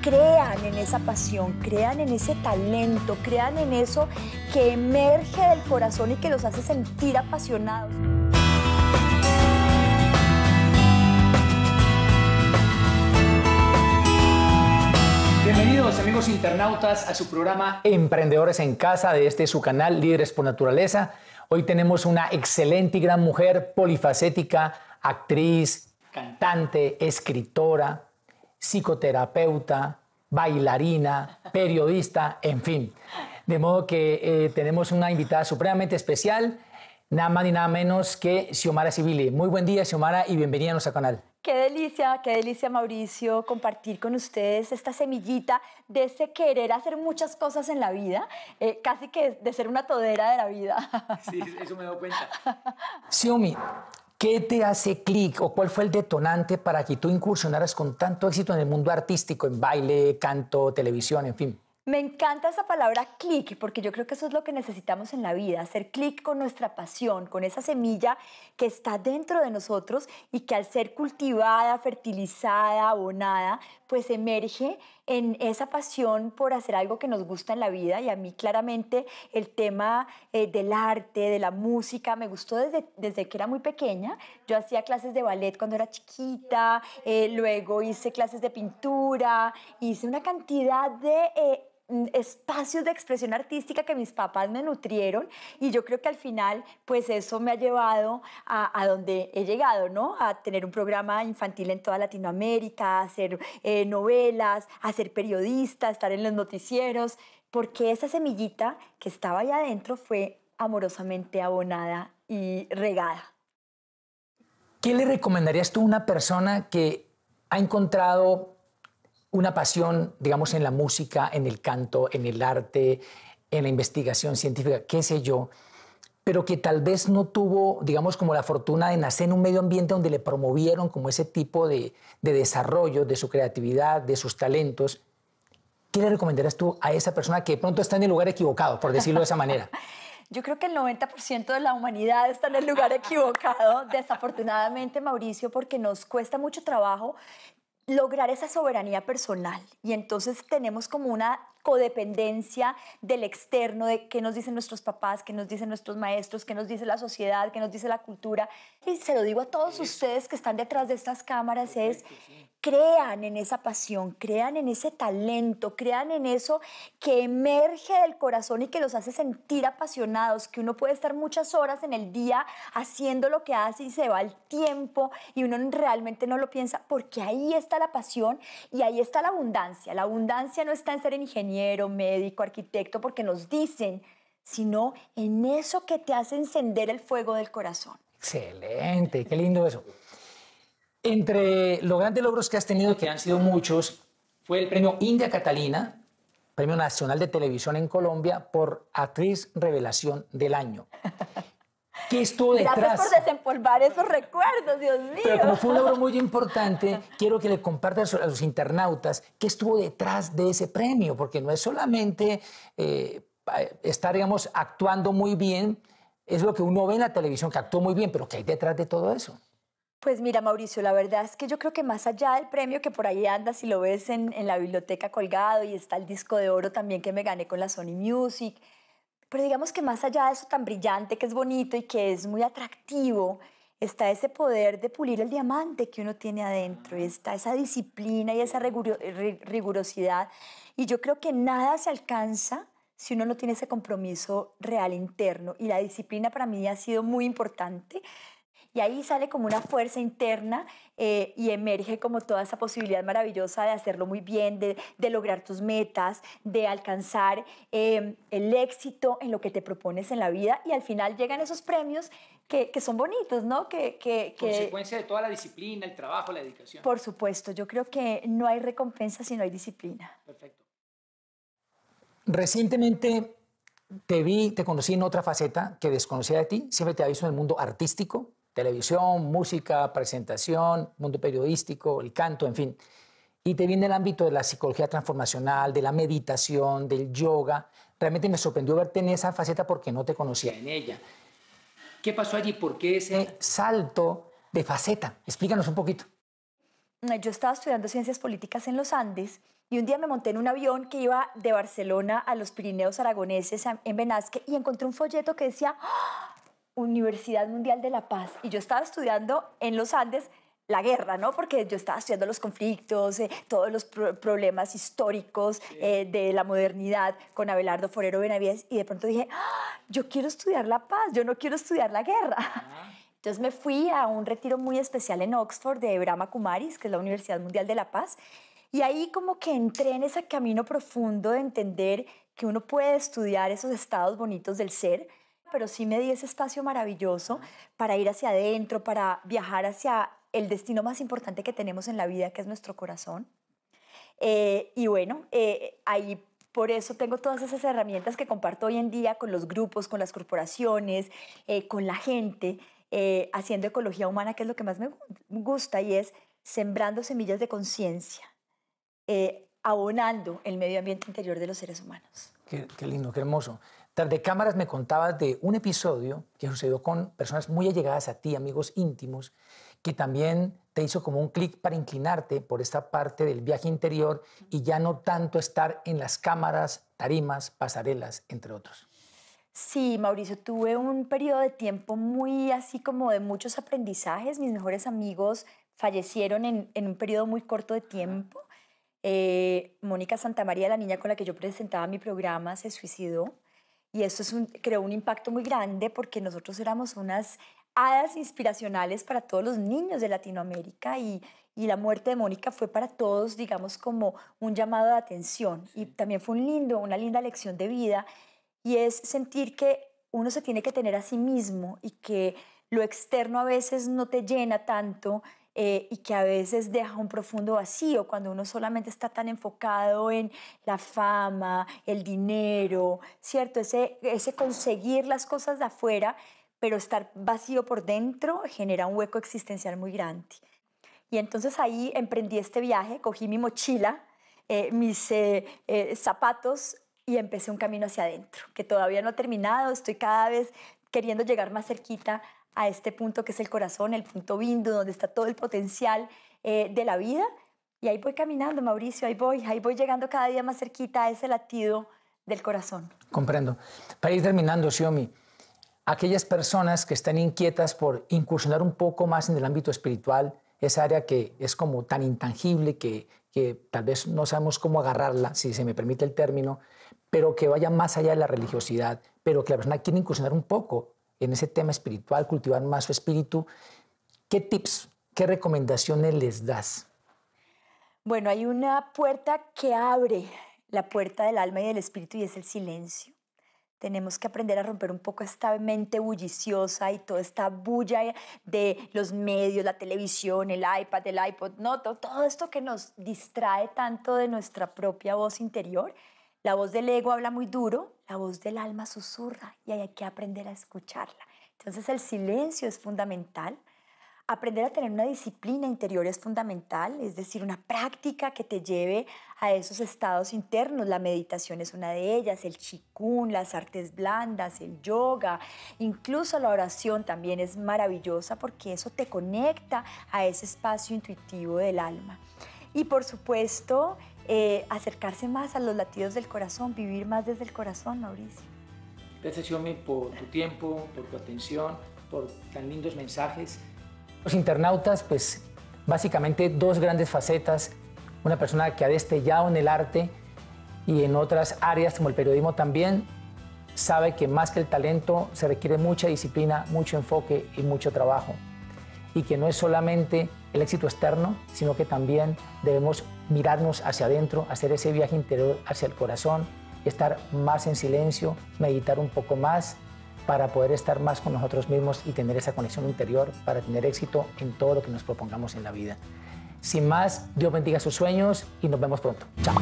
crean en esa pasión, crean en ese talento, crean en eso que emerge del corazón y que los hace sentir apasionados. Bienvenidos amigos internautas a su programa Emprendedores en Casa de este su canal Líderes por Naturaleza. Hoy tenemos una excelente y gran mujer polifacética, actriz, cantante, escritora, psicoterapeuta, bailarina, periodista, en fin. De modo que eh, tenemos una invitada supremamente especial, nada más ni nada menos que Xiomara Sibili. Muy buen día, Xiomara, y bienvenida a nuestro canal. Qué delicia, qué delicia, Mauricio, compartir con ustedes esta semillita de ese querer hacer muchas cosas en la vida, eh, casi que de ser una todera de la vida. Sí, eso me doy cuenta. Xiomi, ¿Qué te hace clic o cuál fue el detonante para que tú incursionaras con tanto éxito en el mundo artístico, en baile, canto, televisión, en fin? Me encanta esa palabra click, porque yo creo que eso es lo que necesitamos en la vida, hacer click con nuestra pasión, con esa semilla que está dentro de nosotros y que al ser cultivada, fertilizada, abonada, pues emerge en esa pasión por hacer algo que nos gusta en la vida. Y a mí claramente el tema eh, del arte, de la música, me gustó desde, desde que era muy pequeña. Yo hacía clases de ballet cuando era chiquita, eh, luego hice clases de pintura, hice una cantidad de... Eh, espacios de expresión artística que mis papás me nutrieron y yo creo que al final pues eso me ha llevado a, donde he llegado, ¿no? A tener un programa infantil en toda Latinoamérica, hacer eh, novelas, a ser periodista, estar en los noticieros, porque esa semillita que estaba allá adentro fue amorosamente abonada y regada. ¿Qué le recomendarías tú a una persona que ha encontrado una pasión, digamos, en la música, en el canto, en el arte, en la investigación científica, qué sé yo, pero que tal vez no tuvo, digamos, como la fortuna de nacer en un medio ambiente donde le promovieron como ese tipo de, desarrollo de su creatividad, de sus talentos. ¿Qué le recomendarías tú a esa persona que pronto está en el lugar equivocado, por decirlo de esa manera? Yo creo que el 90% de la humanidad está en el lugar equivocado, desafortunadamente, Mauricio, porque nos cuesta mucho trabajo lograr esa soberanía personal. Y entonces tenemos como una codependencia del externo, de qué nos dicen nuestros papás, qué nos dicen nuestros maestros, qué nos dice la sociedad, qué nos dice la cultura. Y se lo digo a todos ustedes que están detrás de estas cámaras, es crean en esa pasión, crean en ese talento, crean en eso que emerge del corazón y que los hace sentir apasionados, que uno puede estar muchas horas en el día haciendo lo que hace y se va el tiempo y uno realmente no lo piensa porque ahí está la pasión y ahí está la abundancia. La abundancia no está en ser ingeniero, médico, arquitecto, porque nos dicen, sino en eso que te hace encender el fuego del corazón. Excelente, qué lindo eso. Entre los grandes logros que has tenido, que han sido muchos, fue el premio India Catalina, Premio Nacional de Televisión en Colombia, por Actriz Revelación del Año. ¿Qué estuvo detrás? Gracias por desempolvar esos recuerdos, Dios mío. Pero como fue un logro muy importante, quiero que le compartas a los internautas qué estuvo detrás de ese premio, porque no es solamente eh, estar, digamos, actuando muy bien, es lo que uno ve en la televisión, que actuó muy bien, pero ¿qué hay detrás de todo eso? Pues mira, Mauricio, la verdad es que yo creo que más allá del premio que por ahí anda, si lo ves en, la biblioteca colgado y está el disco de oro también que me gané con la Sony Music, pero digamos que más allá de eso tan brillante, que es bonito y que es muy atractivo, está ese poder de pulir el diamante que uno tiene adentro, y está esa disciplina y esa rigurosidad. Y yo creo que nada se alcanza si uno no tiene ese compromiso real interno. Y la disciplina para mí ha sido muy importante y ahí sale como una fuerza interna eh, y emerge como toda esa posibilidad maravillosa de hacerlo muy bien, de, lograr tus metas, de alcanzar em, el éxito en lo que te propones en la vida. Y al final llegan esos premios que, son bonitos, ¿no? Que, que, Consecuencia de toda la disciplina, el trabajo, la dedicación. Por supuesto, yo creo que no hay recompensa si no hay disciplina. Perfecto. Recientemente te vi, te conocí en otra faceta que desconocía de ti, siempre te aviso visto en el mundo artístico, televisión, música, presentación, mundo periodístico, el canto, en fin. Y te viene el ámbito de la psicología transformacional, de la meditación, del yoga. Realmente me sorprendió verte en esa faceta porque no te conocía en ella. ¿Qué pasó allí? ¿Por qué ese eh, salto de faceta? Explícanos un poquito. Eh, yo estaba estudiando ciencias políticas en los Andes y un día me monté en un avión que iba de Barcelona a los Pirineos aragoneses en Benasque y encontré un folleto que decía, ¡Ah! Universidad Mundial de la Paz y yo estaba estudiando en los Andes la guerra, ¿no? Porque yo estaba estudiando los conflictos, eh, todos los problemas históricos eh, de la modernidad con Abelardo Forero Benavides y de pronto dije, ah, yo quiero estudiar la paz, yo no quiero estudiar la guerra. Ah. Entonces me fui a un retiro muy especial en Oxford de Brahma Kumaris, que es la Universidad Mundial de la Paz, y ahí como que entré en ese camino profundo de entender que uno puede estudiar esos estados bonitos del ser, pero sí me di ese espacio maravilloso para ir hacia adentro, para viajar hacia el destino más importante que tenemos en la vida, que es nuestro corazón. Eh, y bueno, eh, ahí por eso tengo todas esas herramientas que comparto hoy en día con los grupos, con las corporaciones, eh, con la gente, haciendo ecología humana, que es lo que más me gusta, y es sembrando semillas de conciencia abonando el medio ambiente interior de los seres humanos. Qué, lindo, qué hermoso. Tras de cámaras me contabas de un episodio que sucedió con personas muy allegadas a ti, amigos íntimos, que también te hizo como un clic para inclinarte por esta parte del viaje interior y ya no tanto estar en las cámaras, tarimas, pasarelas, entre otros. Sí, Mauricio, tuve un periodo de tiempo muy así como de muchos aprendizajes. Mis mejores amigos fallecieron en, en un periodo muy corto de tiempo. Eh, Mónica Santamaría, la niña con la que yo presentaba mi programa, se suicidó y eso es un, creó un impacto muy grande porque nosotros éramos unas hadas inspiracionales para todos los niños de Latinoamérica y, la muerte de Mónica fue para todos, digamos, como un llamado de atención y también fue un lindo, una linda lección de vida y es sentir que uno se tiene que tener a sí mismo y que lo externo a veces no te llena tanto, eh, y que a veces deja un profundo vacío cuando uno solamente está tan enfocado en la fama, el dinero, ¿cierto? Ese, ese conseguir las cosas de afuera, pero estar vacío por dentro genera un hueco existencial muy grande. Y entonces ahí emprendí este viaje, cogí mi mochila, eh, mis eh, zapatos y empecé un camino hacia adentro, que todavía no ha terminado, estoy cada vez queriendo llegar más cerquita a este punto que es el corazón, el punto bindu, donde está todo el potencial eh, de la vida. Y ahí voy caminando, Mauricio, ahí voy, ahí voy llegando cada día más cerquita a ese latido del corazón. Comprendo. Para ir terminando, Xiomi, aquellas personas que están inquietas por incursionar un poco más en el ámbito espiritual, esa área que es como tan intangible que, que tal vez no sabemos cómo agarrarla, si se me permite el término, pero que vaya más allá de la religiosidad, pero que la persona quiere incursionar un poco en ese tema espiritual, cultivar más su espíritu. ¿Qué tips, qué recomendaciones les das? Bueno, hay una puerta que abre la puerta del alma y del espíritu y es el silencio. Tenemos que aprender a romper un poco esta mente bulliciosa y toda esta bulla de los medios, la televisión, el iPad, el iPod, no, todo esto que nos distrae tanto de nuestra propia voz interior la voz del ego habla muy duro, la voz del alma susurra y hay que aprender a escucharla. Entonces el silencio es fundamental. Aprender a tener una disciplina interior es fundamental, es decir, una práctica que te lleve a esos estados internos. La meditación es una de ellas, el chikun, las artes blandas, el yoga, incluso la oración también es maravillosa porque eso te conecta a ese espacio intuitivo del alma. Y por supuesto, eh, acercarse más a los latidos del corazón, vivir más desde el corazón, Mauricio. Gracias, Xiomi, por tu tiempo, por tu atención, por tan lindos mensajes. Los internautas, pues básicamente dos grandes facetas. Una persona que ha destellado en el arte y en otras áreas como el periodismo también, sabe que más que el talento se requiere mucha disciplina, mucho enfoque y mucho trabajo. Y que no es solamente el éxito externo, sino que también debemos mirarnos hacia adentro, hacer ese viaje interior hacia el corazón, estar más en silencio, meditar un poco más para poder estar más con nosotros mismos y tener esa conexión interior para tener éxito en todo lo que nos propongamos en la vida. Sin más, Dios bendiga sus sueños y nos vemos pronto. Chao.